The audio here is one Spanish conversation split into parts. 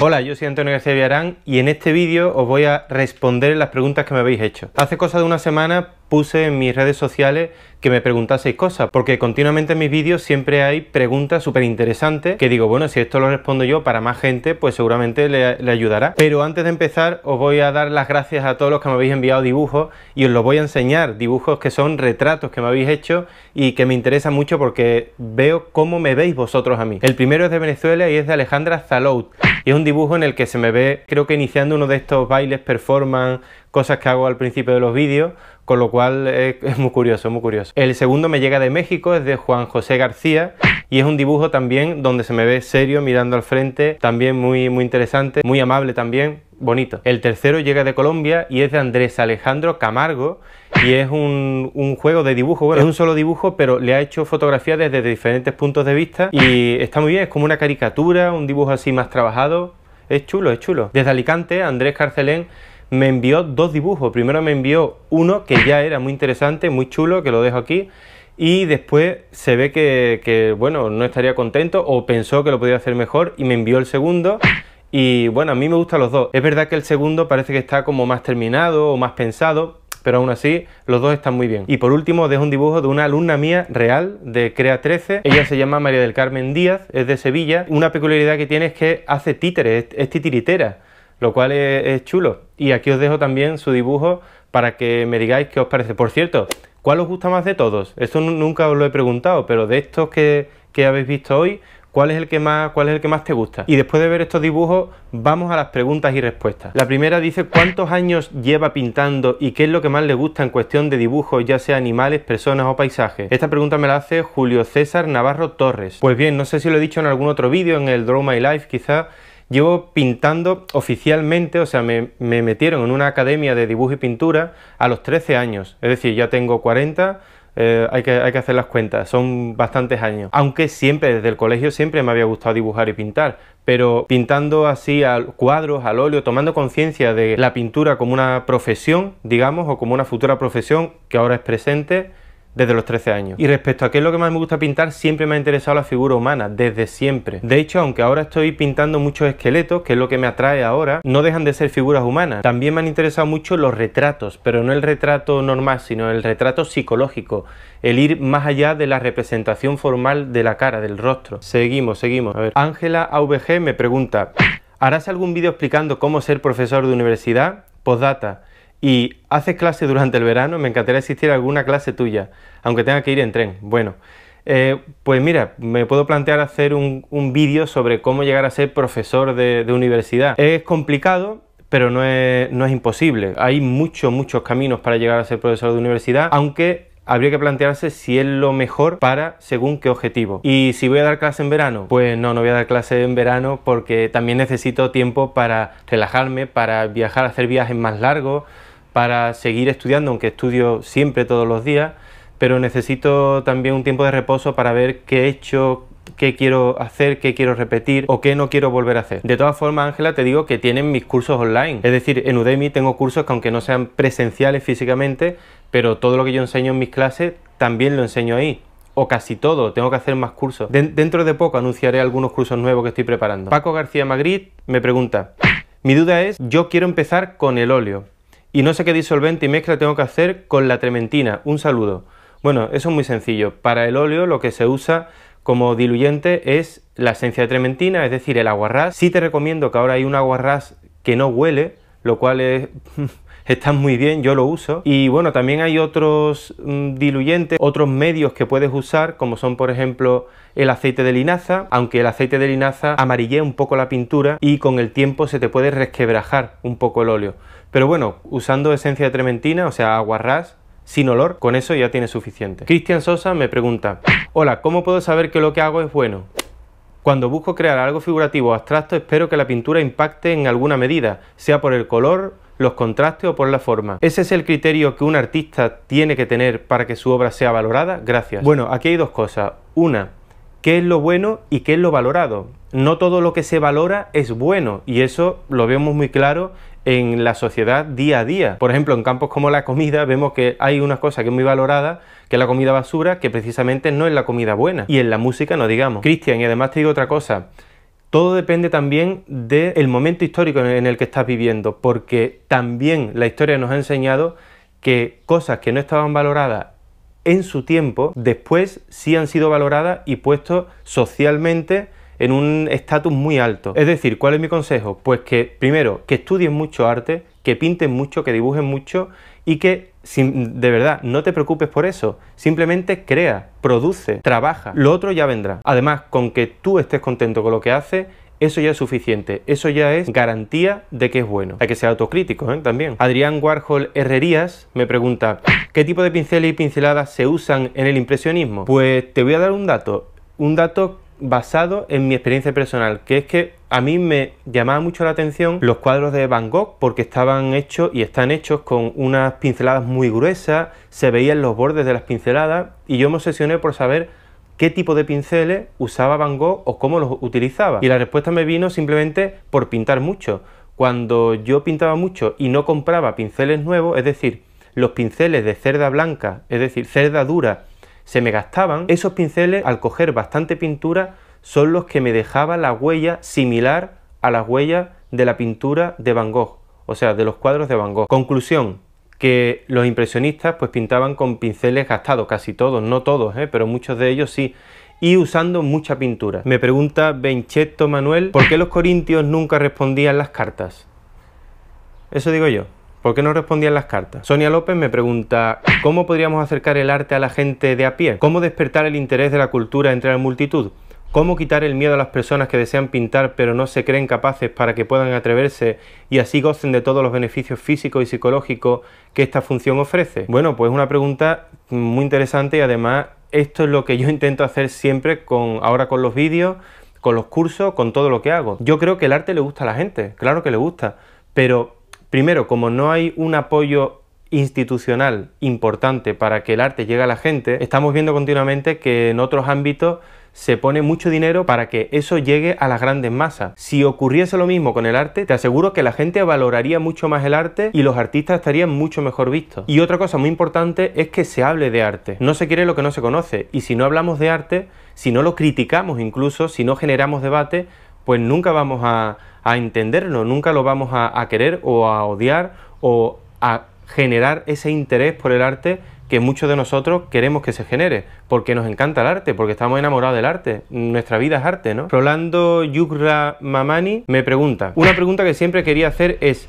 Hola, yo soy Antonio García Villarán y en este vídeo os voy a responder las preguntas que me habéis hecho. Hace cosa de una semana puse en mis redes sociales que me preguntaseis cosas, porque continuamente en mis vídeos siempre hay preguntas súper interesantes que digo, bueno, si esto lo respondo yo para más gente, pues seguramente le, ayudará. Pero antes de empezar, os voy a dar las gracias a todos los que me habéis enviado dibujos y os los voy a enseñar, dibujos que son retratos que me habéis hecho y que me interesan mucho porque veo cómo me veis vosotros a mí. El primero es de Venezuela y es de Alejandra Zalout. Y es un dibujo en el que se me ve, creo que iniciando uno de estos bailes, performance, cosas que hago al principio de los vídeos, con lo cual eh, es, muy curioso, muy curioso. El segundo me llega de México, es de Juan José García y es un dibujo también donde se me ve serio mirando al frente, también muy, muy interesante, muy amable también, bonito. El tercero llega de Colombia y es de Andrés Alejandro Camargo y es un, un juego de dibujo, es un solo dibujo pero le ha hecho fotografía desde diferentes puntos de vista y está muy bien, es como una caricatura, un dibujo así más trabajado, es chulo, es chulo. Desde Alicante, Andrés Carcelén me envió dos dibujos. Primero me envió uno que ya era muy interesante, muy chulo, que lo dejo aquí. Y después se ve que, bueno, no estaría contento o pensó que lo podía hacer mejor y me envió el segundo. Y bueno, a mí me gustan los dos. Es verdad que el segundo parece que está como más terminado o más pensado, pero aún así los dos están muy bien. Y por último dejo un dibujo de una alumna mía real de Crea 13. Ella se llama María del Carmen Díaz, es de Sevilla. Una peculiaridad que tiene es que hace títeres, es titiritera lo cual es, chulo. Y aquí os dejo también su dibujo para que me digáis qué os parece. Por cierto, ¿cuál os gusta más de todos? Esto nunca os lo he preguntado, pero de estos que, habéis visto hoy, ¿Cuál es, el que más, ¿Cuál es el que más te gusta? Y después de ver estos dibujos, vamos a las preguntas y respuestas. La primera dice cuántos años lleva pintando y qué es lo que más le gusta en cuestión de dibujos, ya sea animales, personas o paisajes. Esta pregunta me la hace Julio César Navarro Torres. Pues bien, no sé si lo he dicho en algún otro vídeo, en el Draw My Life quizá, Llevo pintando oficialmente, o sea, me, metieron en una academia de dibujo y pintura a los 13 años, es decir, ya tengo 40. Eh, hay, que, hay que hacer las cuentas, son bastantes años. Aunque siempre, desde el colegio, siempre me había gustado dibujar y pintar, pero pintando así a cuadros, al óleo, tomando conciencia de la pintura como una profesión, digamos, o como una futura profesión que ahora es presente, desde los 13 años. Y respecto a qué es lo que más me gusta pintar, siempre me ha interesado la figura humana, desde siempre. De hecho, aunque ahora estoy pintando muchos esqueletos, que es lo que me atrae ahora, no dejan de ser figuras humanas. También me han interesado mucho los retratos, pero no el retrato normal, sino el retrato psicológico, el ir más allá de la representación formal de la cara, del rostro. Seguimos, seguimos. A ver, Ángela AVG me pregunta, ¿harás algún vídeo explicando cómo ser profesor de universidad? Postdata y haces clase durante el verano, me encantaría asistir a alguna clase tuya, aunque tenga que ir en tren. Bueno, eh, pues mira, me puedo plantear hacer un, vídeo sobre cómo llegar a ser profesor de, universidad. Es complicado, pero no es, no es imposible. Hay muchos, muchos caminos para llegar a ser profesor de universidad, aunque habría que plantearse si es lo mejor para según qué objetivo. Y si voy a dar clase en verano, pues no, no voy a dar clase en verano porque también necesito tiempo para relajarme, para viajar, hacer viajes más largos, para seguir estudiando, aunque estudio siempre todos los días, pero necesito también un tiempo de reposo para ver qué he hecho, qué quiero hacer, qué quiero repetir o qué no quiero volver a hacer. De todas formas, Ángela, te digo que tienen mis cursos online. Es decir, en Udemy tengo cursos que aunque no sean presenciales físicamente, pero todo lo que yo enseño en mis clases también lo enseño ahí. O casi todo, tengo que hacer más cursos. dentro de poco anunciaré algunos cursos nuevos que estoy preparando. Paco García Magritte me pregunta, mi duda es, yo quiero empezar con el óleo, y no sé qué disolvente y mezcla tengo que hacer con la trementina. Un saludo. Bueno, eso es muy sencillo. Para el óleo lo que se usa como diluyente es la esencia de trementina, es decir, el aguarrás. Sí te recomiendo que ahora hay un aguarrás que no huele, lo cual está muy bien, yo lo uso. Y bueno, también hay otros mm, diluyentes, otros medios que puedes usar, como son por ejemplo el aceite de linaza, aunque el aceite de linaza amarillea un poco la pintura y con el tiempo se te puede resquebrajar un poco el óleo. Pero bueno, usando esencia de trementina, o sea, ras, sin olor, con eso ya tiene suficiente. Cristian Sosa me pregunta, hola, ¿cómo puedo saber que lo que hago es bueno? Cuando busco crear algo figurativo o abstracto espero que la pintura impacte en alguna medida, sea por el color, los contrastes o por la forma. ¿Ese es el criterio que un artista tiene que tener para que su obra sea valorada? Gracias. Bueno, aquí hay dos cosas. Una, qué es lo bueno y qué es lo valorado. No todo lo que se valora es bueno y eso lo vemos muy claro en la sociedad día a día. Por ejemplo, en campos como la comida vemos que hay una cosa que es muy valorada, que es la comida basura, que precisamente no es la comida buena. Y en la música no digamos. Cristian, y además te digo otra cosa, todo depende también del momento histórico en el que estás viviendo, porque también la historia nos ha enseñado que cosas que no estaban valoradas en su tiempo, después sí han sido valoradas y puestos socialmente en un estatus muy alto. Es decir, ¿cuál es mi consejo? Pues que primero, que estudien mucho arte, que pinten mucho, que dibujen mucho y que de verdad no te preocupes por eso, simplemente crea, produce, trabaja, lo otro ya vendrá. Además, con que tú estés contento con lo que haces, eso ya es suficiente, eso ya es garantía de que es bueno. Hay que ser autocrítico ¿eh? también. Adrián Warhol Herrerías me pregunta, ¿qué tipo de pinceles y pinceladas se usan en el impresionismo? Pues te voy a dar un dato, un dato basado en mi experiencia personal, que es que a mí me llamaba mucho la atención los cuadros de Van Gogh porque estaban hechos y están hechos con unas pinceladas muy gruesas, se veían los bordes de las pinceladas y yo me obsesioné por saber qué tipo de pinceles usaba Van Gogh o cómo los utilizaba. Y la respuesta me vino simplemente por pintar mucho. Cuando yo pintaba mucho y no compraba pinceles nuevos, es decir, los pinceles de cerda blanca, es decir, cerda dura, se me gastaban, esos pinceles al coger bastante pintura son los que me dejaban la huella similar a las huellas de la pintura de Van Gogh, o sea, de los cuadros de Van Gogh. Conclusión, que los impresionistas pues pintaban con pinceles gastados, casi todos, no todos, ¿eh? pero muchos de ellos sí, y usando mucha pintura. Me pregunta Benchetto Manuel, ¿por qué los corintios nunca respondían las cartas? Eso digo yo. ¿Por qué no respondían las cartas? Sonia López me pregunta, ¿cómo podríamos acercar el arte a la gente de a pie? ¿Cómo despertar el interés de la cultura entre la multitud? ¿Cómo quitar el miedo a las personas que desean pintar pero no se creen capaces para que puedan atreverse y así gocen de todos los beneficios físicos y psicológicos que esta función ofrece? Bueno, pues una pregunta muy interesante y además esto es lo que yo intento hacer siempre con ahora con los vídeos, con los cursos, con todo lo que hago. Yo creo que el arte le gusta a la gente, claro que le gusta, pero Primero, como no hay un apoyo institucional importante para que el arte llegue a la gente, estamos viendo continuamente que en otros ámbitos se pone mucho dinero para que eso llegue a las grandes masas. Si ocurriese lo mismo con el arte, te aseguro que la gente valoraría mucho más el arte y los artistas estarían mucho mejor vistos. Y otra cosa muy importante es que se hable de arte. No se quiere lo que no se conoce y si no hablamos de arte, si no lo criticamos incluso, si no generamos debate, pues nunca vamos a, entenderlo nunca lo vamos a, a, querer o a odiar o a generar ese interés por el arte que muchos de nosotros queremos que se genere, porque nos encanta el arte, porque estamos enamorados del arte, nuestra vida es arte, ¿no? Rolando Yugra Mamani me pregunta, una pregunta que siempre quería hacer es,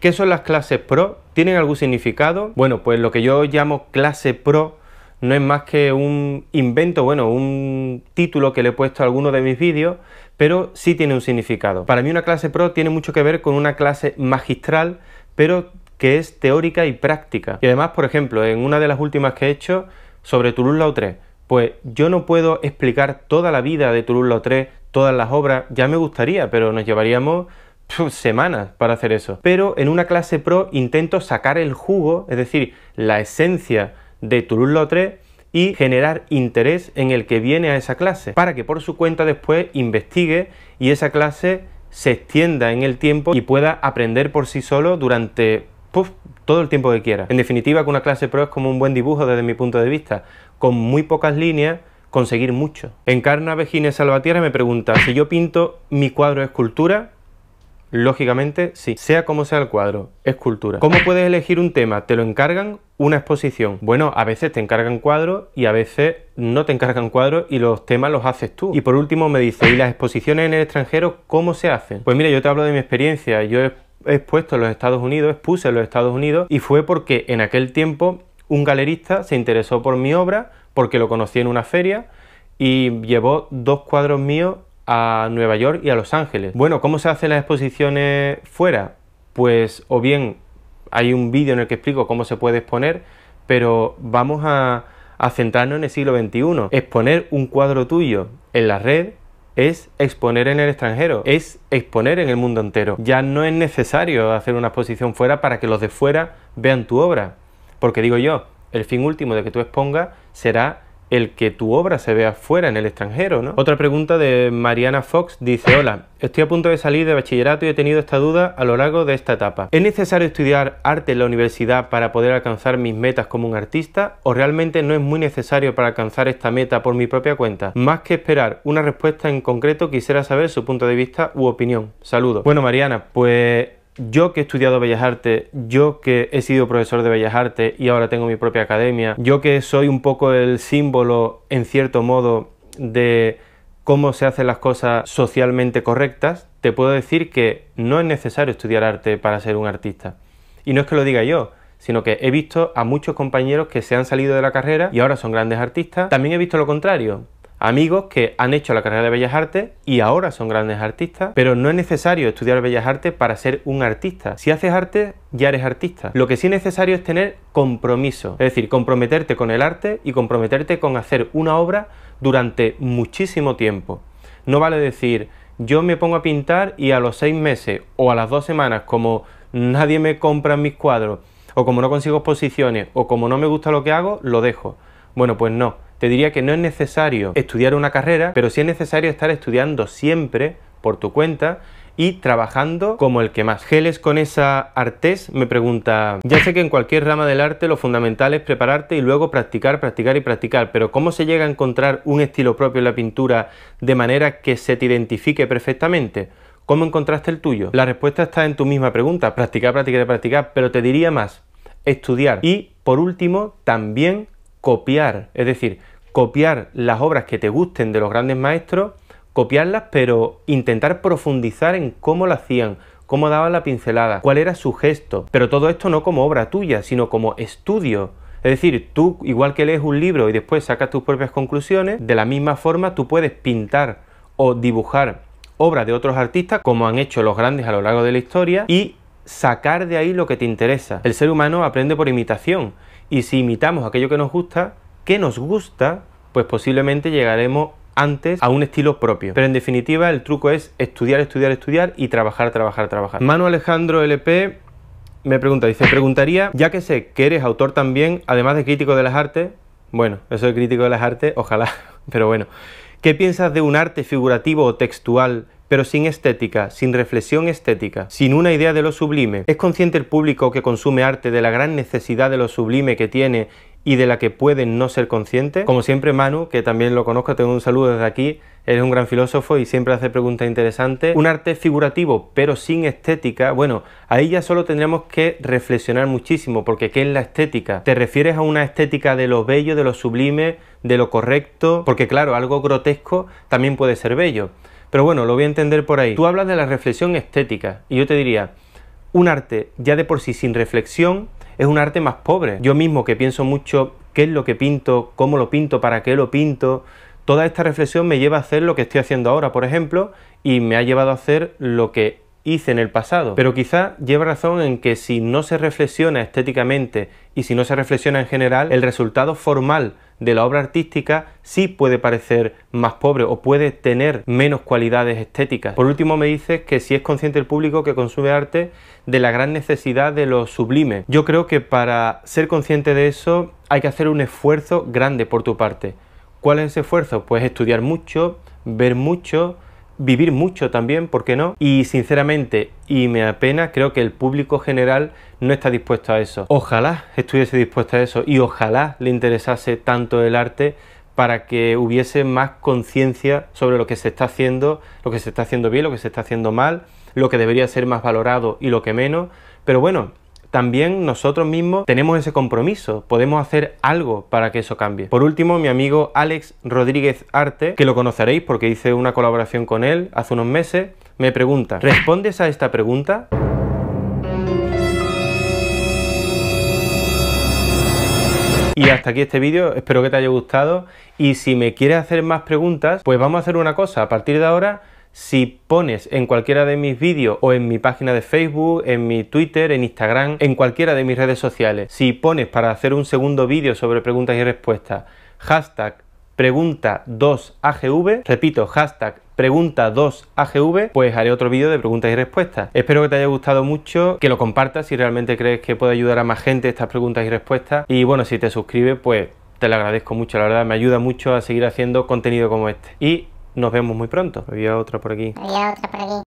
¿qué son las clases pro? ¿Tienen algún significado? Bueno, pues lo que yo llamo clase pro no es más que un invento, bueno, un título que le he puesto a alguno de mis vídeos, pero sí tiene un significado. Para mí una clase pro tiene mucho que ver con una clase magistral, pero que es teórica y práctica. Y además, por ejemplo, en una de las últimas que he hecho sobre Toulouse-Lautrec, pues yo no puedo explicar toda la vida de Toulouse-Lautrec, todas las obras, ya me gustaría, pero nos llevaríamos semanas para hacer eso. Pero en una clase pro intento sacar el jugo, es decir, la esencia de Toulouse-Lautrec y generar interés en el que viene a esa clase para que por su cuenta después investigue y esa clase se extienda en el tiempo y pueda aprender por sí solo durante todo el tiempo que quiera. En definitiva, que una clase pro es como un buen dibujo desde mi punto de vista, con muy pocas líneas conseguir mucho. Encarna Vegine Salvatierra me pregunta si yo pinto mi cuadro de escultura Lógicamente, sí. Sea como sea el cuadro, es escultura. ¿Cómo puedes elegir un tema? ¿Te lo encargan? ¿Una exposición? Bueno, a veces te encargan cuadros y a veces no te encargan cuadros y los temas los haces tú. Y por último me dice, ¿y las exposiciones en el extranjero cómo se hacen? Pues mira, yo te hablo de mi experiencia. Yo he expuesto en los Estados Unidos, expuse en los Estados Unidos y fue porque en aquel tiempo un galerista se interesó por mi obra porque lo conocí en una feria y llevó dos cuadros míos a Nueva York y a Los Ángeles. Bueno, ¿cómo se hacen las exposiciones fuera? Pues o bien hay un vídeo en el que explico cómo se puede exponer, pero vamos a, centrarnos en el siglo XXI. Exponer un cuadro tuyo en la red es exponer en el extranjero, es exponer en el mundo entero. Ya no es necesario hacer una exposición fuera para que los de fuera vean tu obra, porque digo yo, el fin último de que tú expongas será el que tu obra se vea fuera, en el extranjero, ¿no? Otra pregunta de Mariana Fox dice, hola, estoy a punto de salir de bachillerato y he tenido esta duda a lo largo de esta etapa. ¿Es necesario estudiar arte en la universidad para poder alcanzar mis metas como un artista o realmente no es muy necesario para alcanzar esta meta por mi propia cuenta? Más que esperar una respuesta en concreto, quisiera saber su punto de vista u opinión. Saludos. Bueno, Mariana, pues yo que he estudiado Bellas Artes, yo que he sido profesor de Bellas Artes y ahora tengo mi propia academia, yo que soy un poco el símbolo, en cierto modo, de cómo se hacen las cosas socialmente correctas, te puedo decir que no es necesario estudiar arte para ser un artista. Y no es que lo diga yo, sino que he visto a muchos compañeros que se han salido de la carrera y ahora son grandes artistas. También he visto lo contrario, amigos que han hecho la carrera de Bellas Artes y ahora son grandes artistas, pero no es necesario estudiar Bellas Artes para ser un artista. Si haces arte, ya eres artista. Lo que sí es necesario es tener compromiso, es decir, comprometerte con el arte y comprometerte con hacer una obra durante muchísimo tiempo. No vale decir, yo me pongo a pintar y a los seis meses o a las dos semanas, como nadie me compra mis cuadros, o como no consigo exposiciones, o como no me gusta lo que hago, lo dejo. Bueno, pues no te diría que no es necesario estudiar una carrera, pero sí es necesario estar estudiando siempre por tu cuenta y trabajando como el que más. Geles con esa artes me pregunta, ya sé que en cualquier rama del arte lo fundamental es prepararte y luego practicar, practicar y practicar, pero ¿cómo se llega a encontrar un estilo propio en la pintura de manera que se te identifique perfectamente? ¿Cómo encontraste el tuyo? La respuesta está en tu misma pregunta, practicar, practicar y practicar, pero te diría más, estudiar y por último también copiar, es decir, copiar las obras que te gusten de los grandes maestros, copiarlas, pero intentar profundizar en cómo lo hacían, cómo daban la pincelada, cuál era su gesto, pero todo esto no como obra tuya, sino como estudio. Es decir, tú, igual que lees un libro y después sacas tus propias conclusiones, de la misma forma tú puedes pintar o dibujar obras de otros artistas, como han hecho los grandes a lo largo de la historia, y sacar de ahí lo que te interesa. El ser humano aprende por imitación y si imitamos aquello que nos gusta, que nos gusta, pues posiblemente llegaremos antes a un estilo propio. Pero en definitiva el truco es estudiar, estudiar, estudiar y trabajar, trabajar, trabajar. Manuel Alejandro LP me pregunta, dice, preguntaría, ya que sé que eres autor también, además de crítico de las artes, bueno, eso de crítico de las artes, ojalá, pero bueno, ¿Qué piensas de un arte figurativo o textual pero sin estética, sin reflexión estética, sin una idea de lo sublime. ¿Es consciente el público que consume arte de la gran necesidad de lo sublime que tiene y de la que pueden no ser conscientes. Como siempre Manu, que también lo conozco, tengo un saludo desde aquí, eres un gran filósofo y siempre hace preguntas interesantes. Un arte figurativo pero sin estética, bueno, ahí ya solo tendremos que reflexionar muchísimo, porque ¿qué es la estética? ¿Te refieres a una estética de lo bello, de lo sublime, de lo correcto? Porque claro, algo grotesco también puede ser bello. Pero bueno, lo voy a entender por ahí. Tú hablas de la reflexión estética y yo te diría, un arte ya de por sí sin reflexión es un arte más pobre. Yo mismo que pienso mucho qué es lo que pinto, cómo lo pinto, para qué lo pinto, toda esta reflexión me lleva a hacer lo que estoy haciendo ahora, por ejemplo, y me ha llevado a hacer lo que hice en el pasado. Pero quizá lleva razón en que si no se reflexiona estéticamente y si no se reflexiona en general, el resultado formal de la obra artística sí puede parecer más pobre o puede tener menos cualidades estéticas. Por último me dices que si es consciente el público que consume arte de la gran necesidad de lo sublime. Yo creo que para ser consciente de eso hay que hacer un esfuerzo grande por tu parte. ¿Cuál es ese esfuerzo? Pues estudiar mucho, ver mucho, vivir mucho también, ¿por qué no? Y sinceramente, y me apena, creo que el público general no está dispuesto a eso. Ojalá estuviese dispuesto a eso y ojalá le interesase tanto el arte para que hubiese más conciencia sobre lo que se está haciendo, lo que se está haciendo bien, lo que se está haciendo mal, lo que debería ser más valorado y lo que menos. Pero bueno, también nosotros mismos tenemos ese compromiso, podemos hacer algo para que eso cambie. Por último, mi amigo Alex Rodríguez Arte, que lo conoceréis porque hice una colaboración con él hace unos meses, me pregunta, ¿respondes a esta pregunta? Y hasta aquí este vídeo, espero que te haya gustado y si me quieres hacer más preguntas, pues vamos a hacer una cosa, a partir de ahora si pones en cualquiera de mis vídeos o en mi página de Facebook, en mi Twitter, en Instagram, en cualquiera de mis redes sociales, si pones para hacer un segundo vídeo sobre preguntas y respuestas, hashtag pregunta 2AGV, repito, hashtag pregunta 2AGV, pues haré otro vídeo de preguntas y respuestas. Espero que te haya gustado mucho, que lo compartas si realmente crees que puede ayudar a más gente estas preguntas y respuestas. Y bueno, si te suscribes, pues te lo agradezco mucho, la verdad, me ayuda mucho a seguir haciendo contenido como este. Y nos vemos muy pronto. Había otra por aquí. Había otra por aquí.